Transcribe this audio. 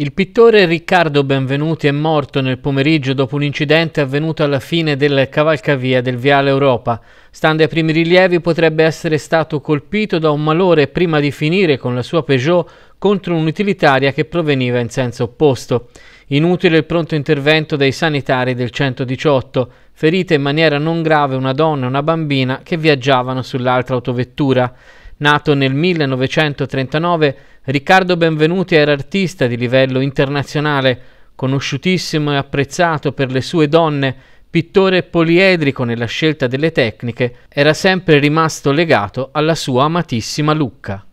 Il pittore Riccardo Benvenuti è morto nel pomeriggio dopo un incidente avvenuto alla fine del cavalcavia del Viale Europa. Stando ai primi rilievi potrebbe essere stato colpito da un malore prima di finire con la sua Peugeot contro un'utilitaria che proveniva in senso opposto. Inutile il pronto intervento dei sanitari del 118, ferite in maniera non grave una donna e una bambina che viaggiavano sull'altra autovettura. Nato nel 1939, Riccardo Benvenuti era artista di livello internazionale, conosciutissimo e apprezzato per le sue donne, pittore poliedrico nella scelta delle tecniche, era sempre rimasto legato alla sua amatissima Lucca.